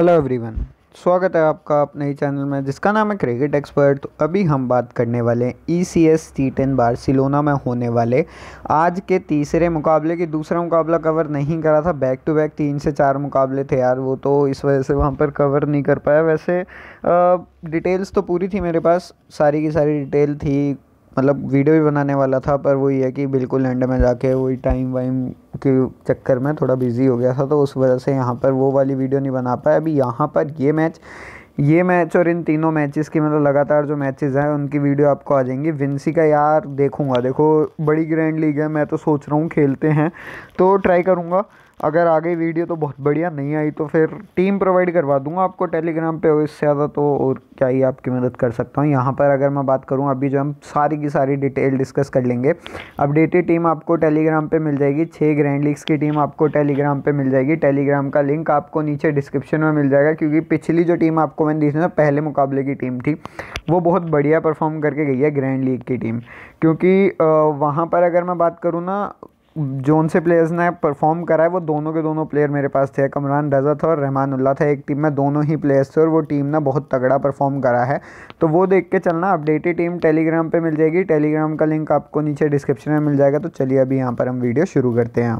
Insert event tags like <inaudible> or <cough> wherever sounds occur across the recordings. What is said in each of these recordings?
hello everyone स्वागत है आपका अपने ही चैनल में जिसका नाम है क्रिकेट एक्सपर्ट तो अभी हम बात करने वाले हैं E C S T ten Barcelona में होने वाले आज के तीसरे मुकाबले के दूसरा मुकाबला कवर नहीं करा था बैक टू बैक तीन से चार मुकाबले थे यार वो तो इस वजह से वहाँ पर कवर नहीं कर पाया वैसे आ, डिटेल्स तो पूरी थी मेरे पास सारी की सारी डिटेल थी मतलब वीडियो भी बनाने वाला था पर वही है कि बिल्कुल एंड में जाके वही टाइम वाइम के चक्कर में थोड़ा बिज़ी हो गया था तो उस वजह से यहाँ पर वो वाली वीडियो नहीं बना पाया अभी यहाँ पर ये मैच ये मैच और इन तीनों मैचेस की मतलब लगातार जो मैचेस हैं उनकी वीडियो आपको आ जाएंगी विंसी का यार देखूंगा देखो बड़ी ग्रैंड लीग है मैं तो सोच रहा हूँ खेलते हैं तो ट्राई करूँगा अगर आगे वीडियो तो बहुत बढ़िया नहीं आई तो फिर टीम प्रोवाइड करवा दूंगा आपको टेलीग्राम पे और इससे ज़्यादा तो और क्या ही आपकी मदद कर सकता हूँ यहाँ पर अगर मैं बात करूँ अभी जो हम सारी की सारी डिटेल डिस्कस कर लेंगे अपडेटेड टीम आपको टेलीग्राम पर मिल जाएगी छः ग्रैंड लीग्स की टीम आपको टेलीग्राम पर मिल जाएगी टेलीग्राम का लिंक आपको नीचे डिस्क्रिप्शन में मिल जाएगा क्योंकि पिछली जो टीम आपको मैंने दी थी ना पहले मुकाबले की टीम थी वो बहुत बढ़िया परफॉर्म करके गई है ग्रैंड लीग की टीम क्योंकि वहाँ पर अगर मैं बात करूँ ना जोन से प्लेयर्स ने परफॉर्म करा है वो दोनों के दोनों प्लेयर मेरे पास थे कमरान रजा था और रहमानुल्ला था एक टीम में दोनों ही प्लेयर्स थे और वो टीम ना बहुत तगड़ा परफॉर्म करा है तो वो देख के चलना अपडेटेड टीम टेलीग्राम पे मिल जाएगी टेलीग्राम का लिंक आपको नीचे डिस्क्रिप्शन में मिल जाएगा तो चलिए अभी यहाँ पर हम वीडियो शुरू करते हैं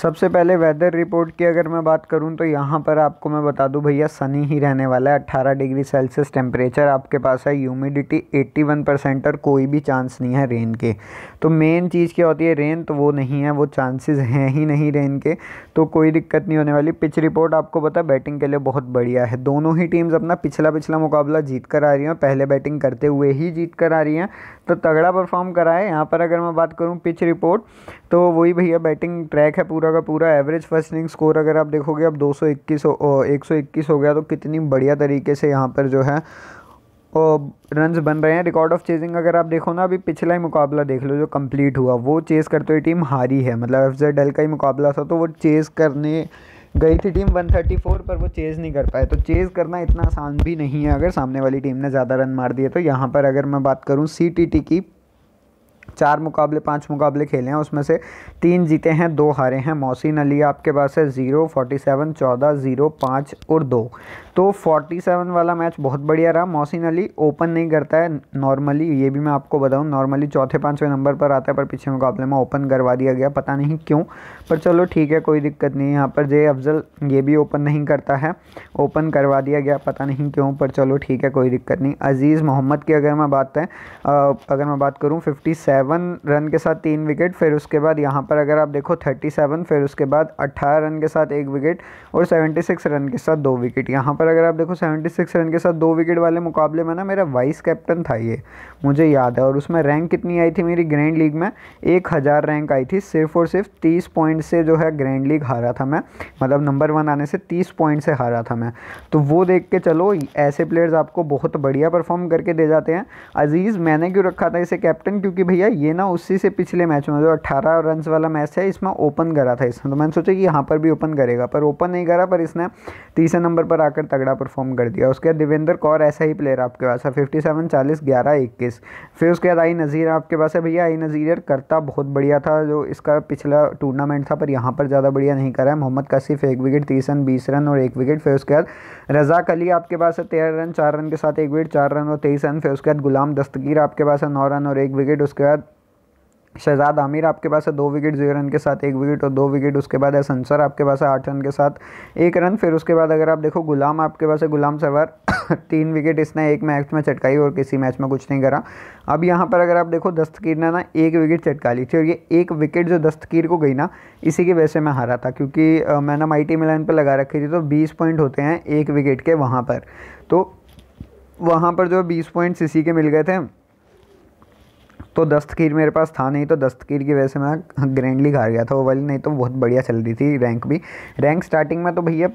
सबसे पहले वेदर रिपोर्ट की अगर मैं बात करूं तो यहाँ पर आपको मैं बता दूं भैया सनी ही रहने वाला है 18 डिग्री सेल्सियस टेम्परेचर आपके पास है ह्यूमिडिटी 81 परसेंट और कोई भी चांस नहीं है रेन के तो मेन चीज़ क्या होती है रेन तो वो नहीं है वो चांसेस हैं ही नहीं रेन के तो कोई दिक्कत नहीं होने वाली पिच रिपोर्ट आपको पता बैटिंग के लिए बहुत बढ़िया है दोनों ही टीम्स अपना पिछला पिछला मुकाबला जीत कर आ रही हैं और पहले बैटिंग करते हुए ही जीत कर आ रही हैं तो तगड़ा परफॉर्म करा है यहाँ पर अगर मैं बात करूँ पिच रिपोर्ट तो वही भैया बैटिंग ट्रैक है पूरा का पूरा एवरेज फर्स्ट इनिंग स्कोर अगर आप देखोगे अब 221 हो एक हो गया तो कितनी बढ़िया तरीके से यहाँ पर जो है रन्स बन रहे हैं रिकॉर्ड ऑफ चेजिंग अगर आप देखो ना अभी पिछला ही मुकाबला देख लो जो कम्प्लीट हुआ वो चेज़ करते हुए टीम हारी है मतलब एफ जेड डल का ही मुकाबला था तो वो चेज़ करने गई थी टीम 134 पर वो चेज़ नहीं कर पाए तो चेज़ करना इतना आसान भी नहीं है अगर सामने वाली टीम ने ज़्यादा रन मार दिए तो यहाँ पर अगर मैं बात करूँ सी की चार मुकाबले पांच मुकाबले खेले हैं उसमें से तीन जीते हैं दो हारे हैं मोहसिन अली आपके पास है ज़ीरो फोर्टी सेवन चौदह ज़ीरो पाँच और दो तो 47 वाला मैच बहुत बढ़िया रहा मोहसिन अली ओपन नहीं करता है नॉर्मली ये भी मैं आपको बताऊं नॉर्मली चौथे पाँचवें नंबर पर आता है पर पिछले मुकाबले में ओपन करवा दिया गया पता नहीं क्यों पर चलो ठीक है कोई दिक्कत नहीं यहाँ पर जय अफजल ये भी ओपन नहीं करता है ओपन करवा दिया गया पता नहीं क्यों पर चलो ठीक है कोई दिक्कत नहीं अज़ीज़ मोहम्मद की अगर मैं बात है अगर मैं बात करूँ फिफ्टी रन के साथ तीन विकेट फिर उसके बाद यहाँ पर अगर आप देखो थर्टी फिर उसके बाद अट्ठारह रन के साथ एक विकेट और सेवेंटी रन के साथ दो विकेट यहाँ पर अगर आप देखो सेवेंटी सिक्स रन के साथ दो विकेट वाले मुकाबले में ना मेरा वाइस कैप्टन था ये मुझे याद है और उसमें रैंक कितनी आई थी मेरी ग्रैंड लीग में एक हज़ार रैंक आई थी सिर्फ और सिर्फ तीस पॉइंट से जो है ग्रैंड लीग हारा था मैं मतलब नंबर वन आने से तीस पॉइंट से हारा था मैं तो वो देख के चलो ऐसे प्लेयर्स आपको बहुत बढ़िया परफॉर्म करके दे जाते हैं अजीज़ मैंने क्यों रखा था इसे कैप्टन क्योंकि भैया ये ना उसी से पिछले मैच में जो अट्ठारह रन वाला मैच है इसमें ओपन करा था इसमें तो मैंने सोचा कि यहाँ पर भी ओपन करेगा पर ओपन नहीं करा पर इसने तीसरे नंबर पर आकर तगड़ा परफॉर्म कर दिया उसके बाद देवेंद्र कौर ऐसा ही प्लेयर आपके पास है फिफ्टी सेवन चालीस ग्यारह इक्कीस फिर उसके बाद आई नज़ीर आपके पास है भैया आई नज़ीर करता बहुत बढ़िया था जो इसका पिछला टूर्नामेंट था पर यहाँ पर ज़्यादा बढ़िया नहीं करा है मोहम्मद कासिफ एक विकेट तीस रन बीस रन और एक विकेट फिर उसके बाद रजाक अली आपके पास है तेरह रन चार रन के साथ एक विकेट चार रन और तेईस रन फिर उसके बाद गुलाम दस्तगीर आपके पास है नौ रन और एक विकेट उसके बाद शहजाद आमिर आपके पास है दो विकेट जीरो रन के साथ एक विकेट और दो विकेट उसके बाद है सनसर आपके पास है आठ रन के साथ एक रन फिर उसके बाद अगर आप देखो गुलाम आपके पास है गुलाम सरवार <coughs> तीन विकेट इसने एक मैच में चटकाई और किसी मैच में कुछ नहीं करा अब यहाँ पर अगर आप देखो दस्तकीर ने ना एक विकेट चटका ली थी और ये एक विकेट जो दस्तकीर को गई ना इसी की वजह से मैं हारा था क्योंकि मैंने माइटी मिलान पर लगा रखी थी तो बीस पॉइंट होते हैं एक विकेट के वहाँ पर तो वहाँ पर जो बीस पॉइंट्स इसी के मिल गए थे तो दस्तकीर मेरे पास था नहीं तो दस्तकीर की वजह से मैं ग्रैंडली हार गया था वो वाली नहीं तो बहुत बढ़िया चल रही थी रैंक भी रैंक स्टार्टिंग में तो भैया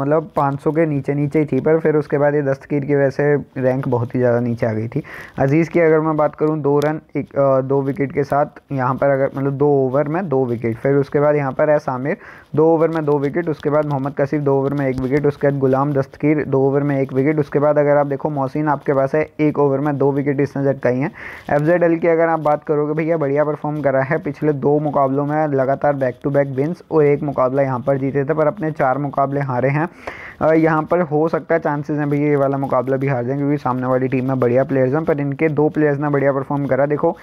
मतलब पाँच सौ के नीचे नीचे ही थी पर फिर उसके बाद ये दस्तकीर की वजह से रैंक बहुत ही ज़्यादा नीचे आ गई थी अजीज़ की अगर मैं बात करूँ दो रन एक दो विकेट के साथ यहाँ पर अगर मतलब दो ओवर में दो विकेट फिर उसके बाद यहाँ पर है सामिर दो ओवर में दो विकेट उसके बाद मोहम्मद कसीफ दो ओवर में एक विकेट उसके बाद गुलाम दस्तगीर दो ओवर में एक विकेट उसके बाद अगर आप देखो मोहसिन आपके पास है एक ओवर में दो विकेट इसने जटकाई हैं एफ जेड एल की अगर आप बात करोगे भैया बढ़िया परफॉर्म करा है पिछले दो मुकाबलों में लगातार बैक टू बैक विंस और एक मुकाबला यहाँ पर जीते थे पर अपने चार मुकाबले हारे हैं यहाँ पर हो सकता है चांसेस हैं भैया ये वाला मुकाबला भी हार जाए क्योंकि सामने वाली टीम में बढ़िया प्लेयर्स हैं पर इनके दो प्लेयर्स ने बढ़िया परफॉर्म करा देखो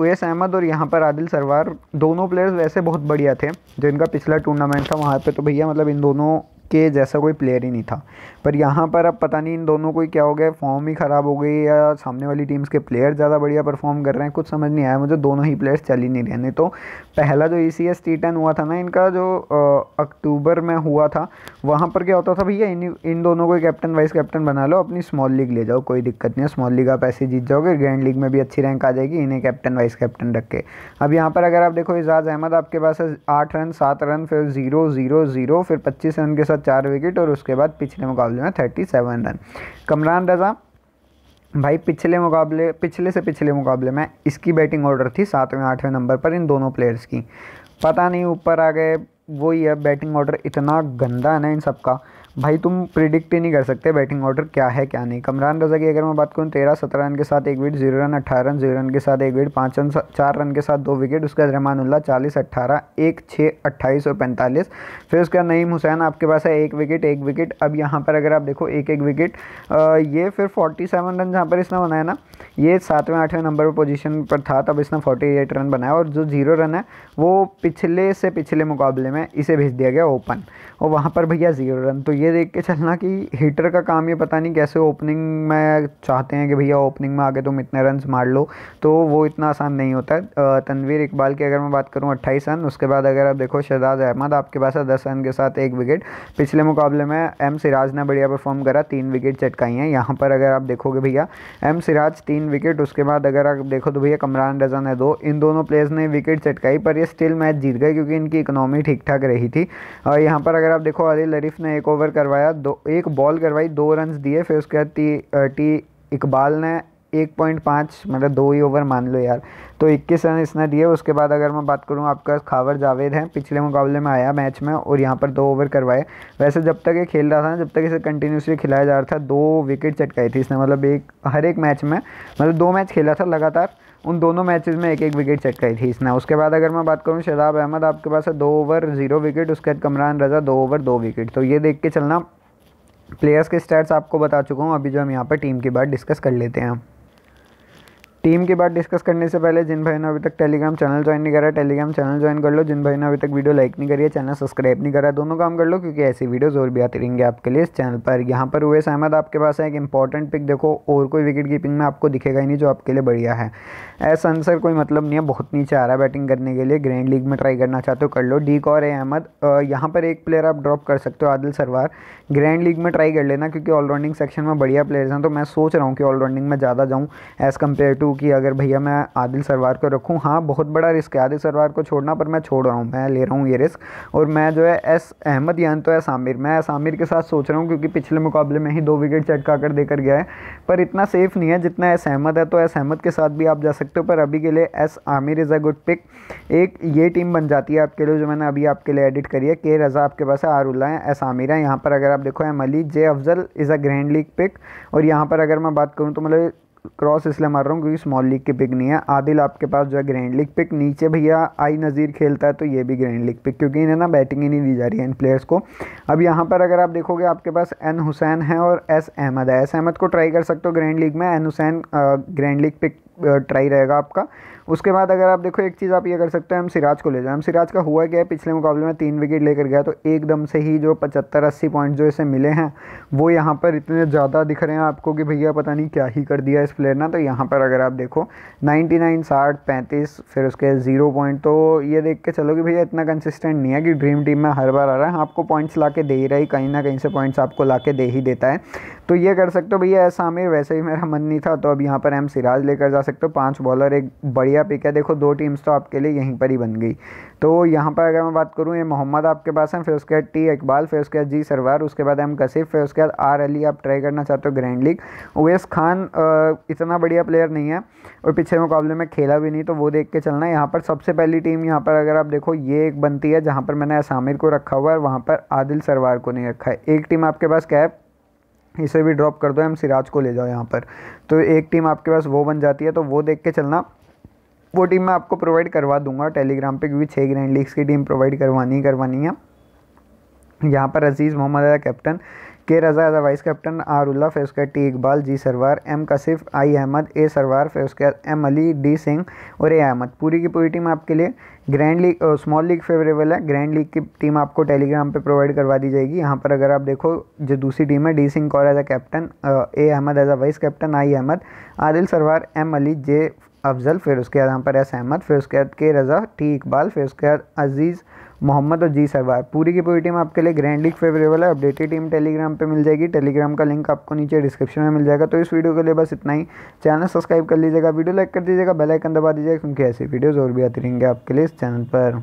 ओएस अहमद और यहाँ पर आदिल सरवार दोनों प्लेयर्स वैसे बहुत बढ़िया थे जो इनका पिछला टूर्नामेंट था वहाँ पर तो भैया मतलब इन दोनों के जैसा कोई प्लेयर ही नहीं था पर यहाँ पर अब पता नहीं इन दोनों को ही क्या हो गया फॉर्म ही ख़राब हो गई या सामने वाली टीम्स के प्लेयर ज़्यादा बढ़िया परफॉर्म कर रहे हैं कुछ समझ नहीं आया मुझे दोनों ही प्लेयर्स चल ही नहीं रहे तो पहला जो ई सी एस टी हुआ था ना इनका जो अक्टूबर में हुआ था वहाँ पर क्या होता था भैया इन इन दोनों को कैप्टन वाइस कैप्टन बना लो अपनी स्मॉल लीग ले जाओ कोई दिक्कत नहीं है स्मॉल लीग आप ऐसे जीत जाओगे ग्रैंड लीग में भी अच्छी रैंक आ जाएगी इन्हें कैप्टन वाइस कैप्टन रख के अब यहाँ पर अगर आप देखो एजाज अहमद आपके पास है आठ रन सात रन फिर ज़ीरो ज़ीरो ज़ीरो फिर पच्चीस रन के साथ चार विकेट और उसके बाद पिछले मुकाबले मुकाबले में thirty seven run Kamran Raza भाई पिछले मुकाबले पिछले से पिछले मुकाबले में इसकी बैटिंग ऑर्डर थी सातवें आठवें नंबर पर इन दोनों प्लेयर्स की पता नहीं ऊपर आ गए वही है बैटिंग ऑर्डर इतना गंदा है ना इन सबका भाई तुम प्रिडिक्ट ही नहीं कर सकते बैटिंग ऑर्डर क्या है क्या नहीं कमरान रजा की अगर मैं बात करूँ तेरह सत्रह रन के साथ एक विकेट जीरो रन अठारह रन जीरो रन के साथ एक विकेट पाँच रन चार रन के साथ दो विकेट उसके बाद रहमानुल्ला चालीस अट्ठारह एक छः अट्ठाईस और पैंतालीस फिर उसके बाद नईम हुसैन आपके पास है एक विकेट एक विकेट अब यहाँ पर अगर आप देखो एक एक विकेट ये फिर फोर्टी सेवन रन जहाँ पर इसने बनाया ना ये सातवें आठवें नंबर पर पोजीशन पर था तब इसने 48 रन बनाया और जो जीरो रन है वो पिछले से पिछले मुकाबले में इसे भेज दिया गया ओपन और वहाँ पर भैया ज़ीरो रन तो ये देख के चलना कि हीटर का काम ये पता नहीं कैसे ओपनिंग में चाहते हैं कि भैया ओपनिंग में आगे तुम इतने रन मार लो तो वो इतना आसान नहीं होता है तनवीर इकबाल की अगर मैं बात करूँ अट्ठाईस रन उसके बाद अगर आप देखो शहजाज अहमद आपके पास है दस रन के साथ एक विकेट पिछले मुकाबले में एम सिराज ने बढ़िया परफॉर्म करा तीन विकेट चटकाई हैं यहाँ पर अगर आप देखोगे भैया एम सिराज तीन तीन विकेट उसके बाद अगर आप देखो तो भैया कमरान रजा ने दो इन दोनों प्लेयर्स ने विकेट चटकाई पर ये स्टिल मैच जीत गए क्योंकि इनकी इकनॉमी ठीक ठाक रही थी और यहाँ पर अगर आप देखो अदिल लरीफ ने एक ओवर करवाया दो एक बॉल करवाई दो रन दिए फिर उसके बाद टी टी इकबाल ने एक पॉइंट पाँच मतलब दो ही ओवर मान लो यार तो इक्कीस रन इसने दिए उसके बाद अगर मैं बात करूँ आपका खावर जावेद है पिछले मुकाबले में आया मैच में और यहाँ पर दो ओवर करवाए वैसे जब तक ये खेल रहा था जब तक इसे कंटिन्यूसली खिलाया जा रहा था दो विकेट चटकाई थी इसने मतलब एक हर एक मैच में मतलब दो मैच खेला था लगातार उन दोनों मैचेस में एक एक विकेट चटकाई थी इसने उसके बाद अगर मैं बात करूं शदाब अहमद आपके पास है दो ओवर जीरो विकेट उसके बाद कमरान रजा दो ओवर दो विकेट तो ये देख के चलना प्लेयर्स के स्टैट्स आपको बता चुका हूँ अभी जो हम यहाँ पर टीम की बात डिस्कस कर लेते हैं टीम की बात डिस्कस करने से पहले जिन भाई ने अभी तक टेलीग्राम चैनल ज्वाइन नहीं करा टेलीग्राम चैनल ज्वाइन कर लो जिन भाई ने अभी तक वीडियो लाइक नहीं करी है चैनल सब्सक्राइब नहीं करा दोनों काम कर लो क्योंकि ऐसी वीडियोज़ और भी आती रहेंगे आपके लिए इस चैनल पर यहाँ पर हुए अहमद आपके पास है एक इंपॉर्टेंट पिक देखो और कोई विकेट कीपिंग में आपको दिखेगा ही नहीं जो आपके लिए बढ़िया है ऐसा आंसर कोई मतलब नहीं है बहुत नीचे आ रहा है बैटिंग करने के लिए ग्रैंड लीग में ट्राई करना चाहते हो कर लो डी और ए अहमद यहाँ पर एक प्लेयर आप ड्रॉप कर सकते हो आदिल सरवार ग्रैंड लीग में ट्राई कर लेना क्योंकि ऑलराउंडिंग सेक्शन में बढ़िया प्लेयर्स हैं तो मैं सोच रहा हूँ कि ऑलराउंडिंग में ज़्यादा जाऊँ एज़ कम्पेयर टू हूँ कि अगर भैया मैं आदिल सरवार को रखूँ हाँ बहुत बड़ा रिस्क है आदिल सरवार को छोड़ना पर मैं छोड़ रहा हूँ मैं ले रहा हूँ ये रिस्क और मैं जो है एस अहमद यान तो एस आमिर मैं एस आमिर के साथ सोच रहा हूँ क्योंकि पिछले मुकाबले में ही दो विकेट चटका कर देकर गया है पर इतना सेफ़ नहीं है जितना एस अहमद है तो एस अहमद के साथ भी आप जा सकते हो पर अभी के लिए S Aamir is a good pick एक ये टीम बन जाती है आपके लिए जो मैंने अभी आपके लिए एडिट करी है के रज़ा आपके पास है आरुल्ला है एस आमिर है यहाँ पर अगर आप देखो M Ali J Afzal is a grand league pick और यहाँ पर अगर मैं बात करूँ तो मतलब क्रॉस इसलिए मार रहा हूँ क्योंकि स्मॉल लीग की पिक नहीं है आदिल आपके पास जो है ग्रैंड लीग पिक नीचे भैया आई नज़ीर खेलता है तो ये भी ग्रैंड लीग पिक क्योंकि इन्हें ना बैटिंग ही नहीं दी जा रही है इन प्लेयर्स को अब यहाँ पर अगर आप देखोगे आपके पास एन हुसैन है और एस अहमद है एस अहमद को ट्राई कर सकते हो ग्रैंड लीग में N Hussain grand league pick try रहेगा आपका उसके बाद अगर आप देखो एक चीज़ आप ये कर सकते हैं हम सिराज को ले जाए हम सिराज का हुआ क्या है पिछले मुकाबले में तीन विकेट लेकर गया तो एकदम से ही जो पचहत्तर अस्सी पॉइंट जो इसे मिले हैं वो यहाँ पर इतने ज़्यादा दिख रहे हैं आपको कि भैया पता नहीं क्या ही कर दिया इस प्लेयर ने तो यहाँ पर अगर आप देखो नाइन्टी नाइन साठ पैंतीस फिर उसके ज़ीरो पॉइंट तो ये देख के चलो कि भैया इतना कंसिस्टेंट नहीं है कि ड्रीम टीम में हर बार आ रहा है आपको पॉइंट्स ला के दे ही रही कहीं ना कहीं से पॉइंट्स आपको ला के दे ही देता है तो ये कर सकते हो भैया ऐसा आमिर वैसे ही मेरा मन नहीं था तो अब यहाँ पर हम सिराज लेकर जा सकते हो पाँच बॉलर एक बड़ी बढ़िया पिक है देखो दो टीम्स तो आपके लिए यहीं पर ही बन गई तो यहाँ पर अगर मैं बात करूँ ये मोहम्मद आपके पास हैं फिर उसके बाद टी इकबाल फिर उसके बाद जी सरवार उसके बाद एम कसिफ फिर उसके बाद आर अली आप ट्राई करना चाहते हो ग्रैंड लीग ओवेस खान इतना बढ़िया प्लेयर नहीं है और पिछले मुकाबले में खेला भी नहीं तो वो देख के चलना है यहाँ पर सबसे पहली टीम यहाँ पर अगर आप देखो ये एक बनती है जहाँ पर मैंने असामिर को रखा हुआ है वहाँ पर आदिल सरवार को नहीं रखा है एक टीम आपके पास कैप इसे भी ड्रॉप कर दो हम सिराज को ले जाओ यहाँ पर तो एक टीम आपके पास वो बन जाती है तो वो देख के चलना वो टीम मैं आपको प्रोवाइड करवा दूंगा टेलीग्राम पे क्योंकि छः ग्रैंड लीग्स की टीम प्रोवाइड करवानी ही करवानी है यहाँ पर अजीज़ मोहम्मद अदा कैप्टन के रजा अदा वाइस कैप्टन आर उल्ला फिर उसके T Iqbal G Sarwar M Kashif I Ahmed A Sarwar फिर उसके बाद एम अली डी सिंह और ए अहमद पूरी की पूरी टीम आपके लिए grand league small league favourable है ग्रैंड लीग की टीम आपको टेलीग्राम पे प्रोवाइड करवा दी जाएगी यहाँ पर अगर आप देखो जो दूसरी टीम है D Singh Kaur as a captain A Ahmed as a vice captain I Ahmed Adil Sarwar M Ali J Afzal फिर उसके बाद हम पर एस अहमद फिर उसके बाद के रज़ा टी इकबाल फिर उसके बाद अजीज़ मोहम्मद और जी सरवार पूरी की पूरी टीम आपके लिए ग्रैंड लीग फेवरेबल है अपडेटेड टीम टेलीग्राम पे मिल जाएगी टेलीग्राम का लिंक आपको नीचे डिस्क्रिप्शन में मिल जाएगा तो इस वीडियो के लिए बस इतना ही चैनल सब्सक्राइब कर लीजिएगा वीडियो लाइक कर दीजिएगा बेलाइकन दबा दीजिएगा क्योंकि ऐसी वीडियोज़ और भी आती रहेंगे आपके लिए इस चैनल पर